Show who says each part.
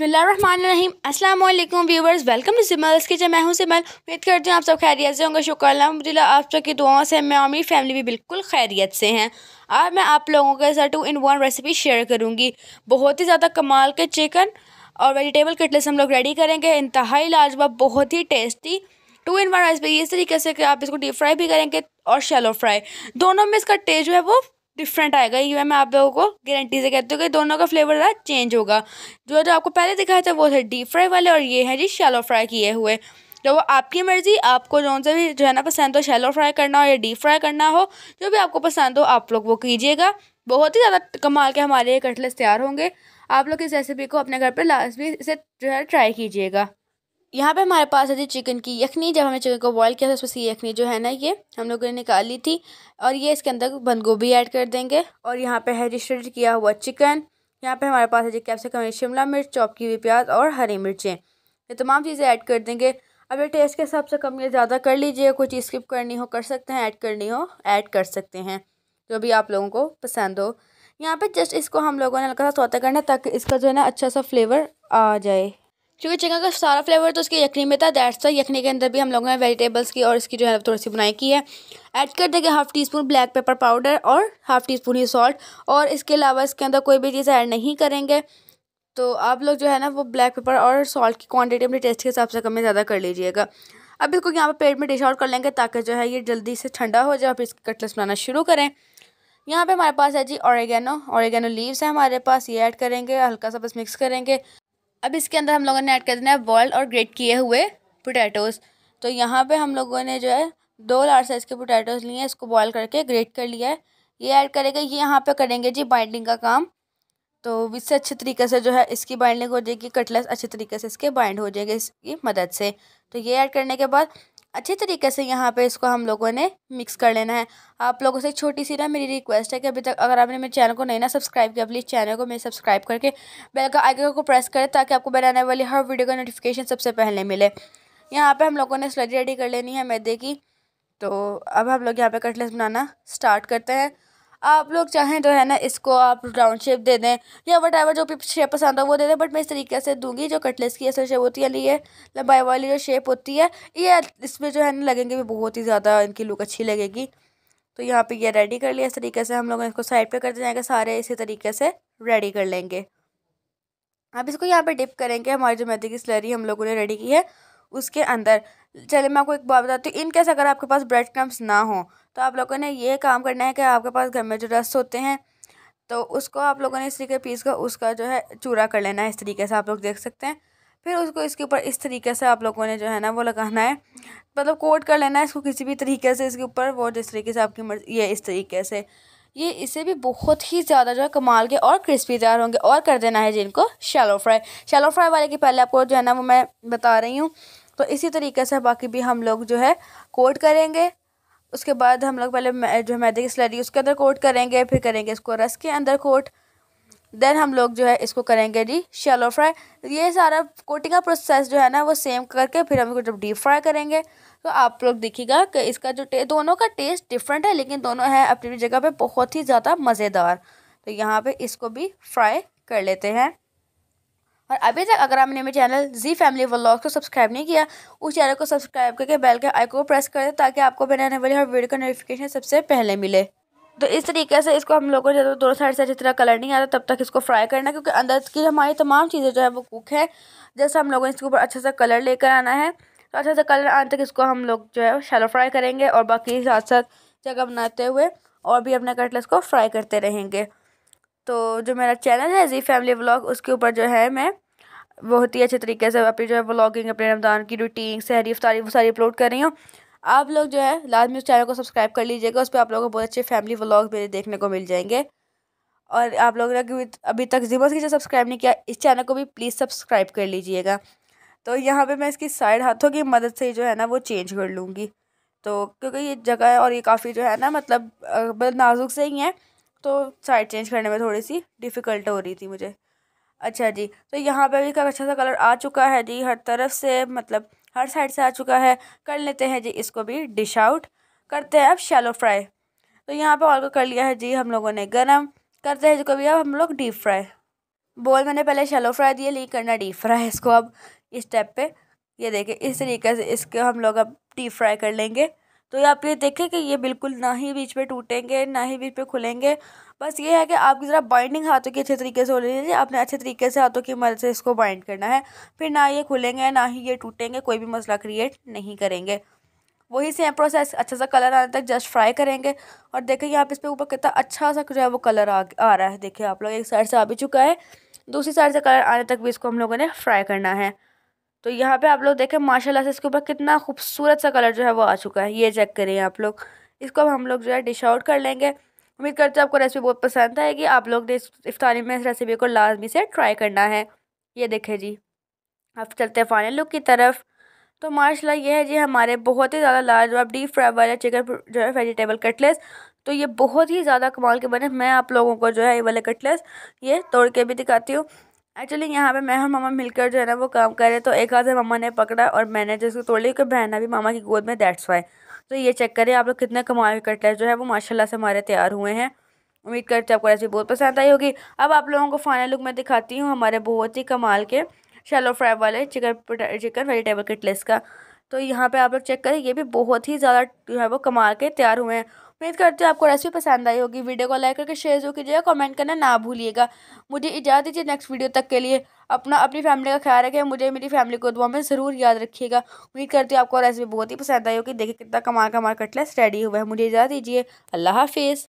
Speaker 1: अस्सलाम वालेकुम viewers welcome to Simal's kitchen मैं हूँ सिमल उम्मीद करती हूँ आप सब खैरियत से होंगे शुक्र अलहमदिल्ला आप सबकी दुआओं से मैं और मेरी फैमिली भी बिल्कुल खैरियत से हैं आज मैं आप लोगों के साथ two in one recipe share करूँगी बहुत ही ज़्यादा कमाल के चिकन और वेजिटेबल कटलेट्स हम लोग रेडी करेंगे इंतहाई लाजवाब बहुत ही tasty two in one recipe इस तरीके से कि आप इसको डीप फ्राई भी करेंगे और शेलो फ्राई दोनों में इसका टेस्ट जो है वो डिफरेंट आएगा ये मैं आप लोगों को गारंटी से कहती हूँ कि दोनों का फ्लेवर ज़्यादा चेंज होगा जो जो आपको पहले दिखाया था वो थे डीप फ्राई वाले और ये हैं जी शैलो फ्राई किए हुए तो वो आपकी मर्ज़ी आपको जो सा भी जो है ना पसंद हो शैलो फ्राई करना हो या डीप फ्राई करना हो जो भी आपको पसंद हो आप लोग वो कीजिएगा बहुत ही ज़्यादा कमाल के हमारे ये कटलेट्स तैयार होंगे आप लोग इस रेसिपी को अपने घर पर लास्ट भी इसे जो है ट्राई कीजिएगा यहाँ पे हमारे पास है जी चिकन की यखनी जब हमने चिकन को बॉईल किया था तो उसमें यखनी जो है ना ये हम लोगों ने निकाल ली थी और ये इसके अंदर बंद गोभी ऐड कर देंगे और यहाँ पे है जी श्रेड किया हुआ चिकन यहाँ पे हमारे पास है जी कैप्सिकम शिमला मिर्च चॉप की हुई प्याज और हरी मिर्चें ये तमाम चीज़ें ऐड कर देंगे अब ये टेस्ट के हिसाब से कम या ज़्यादा कर लीजिए कोई चीज़ स्किप करनी हो कर सकते हैं ऐड करनी हो ऐड कर सकते हैं जो भी आप लोगों को पसंद हो यहाँ पे जस्ट इसको हम लोगों ने हल्का सा तोता करना है ताकि इसका जो है ना अच्छा सा फ्लेवर आ जाए क्योंकि चिकन का सारा फ्लेवर तो उसकी यखनी में था दैट्स वाई यखनी के अंदर भी हम लोगों ने वेजिटेबल्स की और इसकी जो है थोड़ी सी बुनाई की है ऐड कर देंगे half teaspoon black pepper powder और हाफ़ टी स्पून ही सॉल्ट और इसके अलावा इसके अंदर कोई भी चीज़ ऐड नहीं करेंगे तो आप लोग जो है ना वो ब्लैक पेपर और सॉल्ट की क्वान्टिटी अपने टेस्ट के हिसाब से कम ज़्यादा कर लीजिएगा अब इसको यहाँ पर पेट में डिश आउट कर लेंगे ताकि जो है ये जल्दी से ठंडा हो जाए आप इसकी कटलेस बनाना शुरू करें यहाँ पे हमारे पास है जी ऑरेगेनो ऑरेगेनो लीव्स है हमारे पास ये ऐड करेंगे हल्का सा बस मिक्स करेंगे अब इसके अंदर हम लोगों ने ऐड कर देना है बॉयल और ग्रेट किए हुए पोटैटोज़ तो यहाँ पे हम लोगों ने जो है दो लार्ज साइज़ के पोटैटोज़ लिए हैं इसको बॉयल करके ग्रेट कर लिया है ये ऐड करेगा ये यहाँ पे करेंगे जी बाइंडिंग का काम तो इससे अच्छे तरीके से जो है इसकी बाइंडिंग हो जाएगी कटलेस अच्छे तरीके से इसके बाइंड हो जाएगा इसकी मदद से तो ये ऐड करने के बाद अच्छे तरीके से यहाँ पे इसको हम लोगों ने मिक्स कर लेना है आप लोगों से छोटी सी ना मेरी रिक्वेस्ट है कि अभी तक अगर आपने मेरे चैनल को नहीं ना सब्सक्राइब किया प्लीज़ चैनल को मेरे सब्सक्राइब करके बेल का आइकन को प्रेस करें ताकि आपको बनाने वाली हर वीडियो का नोटिफिकेशन सबसे पहले मिले यहाँ पर हम लोगों ने स्लरी रेडी कर लेनी है मैदे की तो अब हम लोग यहाँ पर कटलेट्स बनाना स्टार्ट करते हैं आप लोग चाहें तो है ना इसको आप राउंड शेप दे दें या वट जो भी शेप पसंद हो वो दे दें बट मैं इस तरीके से दूंगी जो कटलेस की असल शेप होती है लिए लंबाई वाली जो शेप होती है ये इसमें जो है ना लगेंगे भी बहुत ही ज़्यादा इनकी लुक अच्छी लगेगी तो यहाँ पे ये रेडी कर लिया इस तरीके से हम लोग इसको साइड कर करते जाएंगे सारे इसी तरीके से रेडी कर लेंगे अब इसको यहाँ पे डिप करेंगे हमारी जो मैदे की स्लरी हम लोगों ने रेडी की है उसके अंदर चलिए मैं आपको एक बात बताती हूँ इन केस अगर आपके पास ब्रेड क्रम्स ना हो तो आप लोगों ने ये काम करना है कि आपके पास घर में जो रस होते हैं तो उसको आप लोगों ने इस तरीके पीस कर उसका जो है चूरा कर लेना है इस तरीके से आप लोग देख सकते हैं फिर उसको इसके ऊपर इस तरीके से आप लोगों ने जो है ना वो लगाना है मतलब कोट कर लेना है इसको किसी भी तरीके से इसके ऊपर वो जिस तरीके से आपकी मर्जी ये इस तरीके से ये इसे भी बहुत ही ज़्यादा जो है कमाल के और क्रिस्पी तैयार होंगे और कर देना है जिनको शैलो फ्राई शैलो फ्राई वाले की पहले आपको जो है ना वो मैं बता रही हूँ तो इसी तरीके से बाकी भी हम लोग जो है कोट करेंगे उसके बाद हम लोग पहले जो है मैदे की स्लरी उसके अंदर कोट करेंगे फिर करेंगे इसको रस के अंदर कोट देन हम लोग जो है इसको करेंगे जी शेलो फ्राई ये सारा कोटिंग का प्रोसेस जो है ना वो सेम करके फिर हम इसको जब डीप फ्राई करेंगे तो आप लोग देखिएगा कि इसका जो टेस्ट दोनों का टेस्ट डिफरेंट है लेकिन दोनों है अपनी जगह पर बहुत ही ज़्यादा मज़ेदार तो यहाँ पर इसको भी फ्राई कर लेते हैं और अभी तक अगर आपने मेरे चैनल जी फैमिली व्लॉग को सब्सक्राइब नहीं किया उस चैनल को सब्सक्राइब करके बेल के आइकन को प्रेस कर दें ताकि आपको मेरे आने वाली हर वीडियो का नोटिफिकेशन सबसे पहले मिले तो इस तरीके से इसको हम लोगों को जब दोनों साइड से अच्छी तरह कलर नहीं आता तब तक इसको फ्राई करना क्योंकि अंदर की हमारी तमाम चीज़ें जो है वो कुक है जैसे हम लोगों ने इसके ऊपर अच्छा सा कलर लेकर आना है तो अच्छा सा कलर आने तक इसको हम लोग जो है शैलो फ्राई करेंगे और बाकी साथ साथ जगह बनाते हुए और भी अपने कटलेस को फ्राई करते रहेंगे तो जो मेरा चैनल है जी फैमिली व्लॉग उसके ऊपर जो है मैं बहुत ही अच्छे तरीके से अपनी जो है व्लॉगिंग अपने रमज़ान की रूटीन सहरी अफ्तारी वो सारी अपलोड कर रही हूँ आप लोग जो है लाजमी उस चैनल को सब्सक्राइब कर लीजिएगा उस पर आप लोगों को बहुत अच्छे फैमिली व्लॉग मेरे देखने को मिल जाएंगे और आप लोगों ने अभी तक जीवन की जो सब्सक्राइब नहीं किया इस चैनल को भी प्लीज़ सब्सक्राइब कर लीजिएगा तो यहाँ पर मैं इसकी साइड हाथों की मदद से जो है ना वो चेंज कर लूँगी तो क्योंकि ये जगह और ये काफ़ी जो है ना मतलब, मतलब नाजुक से ही है तो साइड चेंज करने में थोड़ी सी डिफ़िकल्ट हो रही थी मुझे अच्छा जी तो यहाँ पे भी का अच्छा सा कलर आ चुका है जी हर तरफ से मतलब हर साइड से आ चुका है कर लेते हैं जी इसको भी डिश आउट करते हैं अब शैलो फ्राई तो यहाँ पे ऑल को कर लिया है जी हम लोगों ने गरम करते हैं जी को भी अब हम लोग डीप फ्राई बोल मैंने पहले शैलो फ्राई दिए लेकिन करना डीप फ्राई इसको अब इस स्टेप पर ये देखें इस तरीके से इसको हम लोग अब डीप फ्राई कर लेंगे तो ये आप ये देखें कि ये बिल्कुल ना ही बीच पे टूटेंगे ना ही बीच पे खुलेंगे बस ये है कि आपकी ज़रा बाइंडिंग हाथों की अच्छे तरीके से हो रही है आपने अच्छे तरीके से हाथों की मदद से इसको बाइंड करना है फिर ना ये खुलेंगे ना ही ये टूटेंगे कोई भी मसला क्रिएट नहीं करेंगे वही सेम प्रोसेस अच्छा सा कलर आने तक जस्ट फ्राई करेंगे और देखें यहाँ पे इस पर ऊपर कितना अच्छा सा जो है वो कलर आ आ रहा है देखिए आप लोग एक साइड से आ भी चुका है दूसरी साइड से कलर आने तक भी इसको हम लोगों ने फ्राई करना है तो यहाँ पे आप लोग देखें माशाल्लाह से इसके ऊपर कितना खूबसूरत सा कलर जो है वो आ चुका है ये चेक करें आप लोग इसको अब हम लोग जो है डिश आउट कर लेंगे उम्मीद करते हैं आपको रेसिपी बहुत पसंद आएगी आप लोग ने इस इफ्तारी में इस रेसिपी को लाजमी से ट्राई करना है ये देखें जी अब चलते हैं फाइनल लुक की तरफ तो माशा ये है जी हमारे बहुत ही ज़्यादा और डीप फ्राई वाले चिकन जो है वेजिटेबल कटलेस तो ये बहुत ही ज़्यादा कमाल के बने मैं आप लोगों को जो है ये वाले कटलेस ये तोड़ के भी दिखाती हूँ एक्चुअली यहाँ पे मैं और मामा मिलकर जो है ना वो काम कर रहे तो एक हाथ से मामा ने पकड़ा और मैंने इसको तोड़ लिया क्योंकि बहन अभी मामा की गोद में दैट्स वाई तो ये चेक करें आप लोग कितने कमाए कटलेट जो है वो माशाल्लाह से हमारे तैयार हुए हैं उम्मीद करते हैं आपको रेसिपी बहुत पसंद आई होगी अब आप लोगों को फाइनल लुक मैं दिखाती हूँ हमारे बहुत ही कमाल के शैलो फ्राई वाले चिकन चिकन वेजिटेबल किटलेस का तो यहाँ पर आप लोग चेक करें ये भी बहुत ही ज़्यादा जो है वो कमाल के तैयार हुए हैं उम्मीद करती हूँ आपको रेसिपी पसंद आई होगी वीडियो को लाइक करके शेयर जो कीजिएगा कमेंट करना ना भूलिएगा मुझे इजाज़त दीजिए नेक्स्ट वीडियो तक के लिए अपना अपनी फैमिली का ख्याल रखें मुझे मेरी फैमिली को दुआ में ज़रूर याद रखिएगा उम्मीद करती हूँ आपको रेसिपी बहुत ही पसंद आई होगी देखिए कितना कमाल कमाल हमारा कटलेस रेडी हुआ है मुझे इजाज़त दीजिए अल्लाह हाफिज़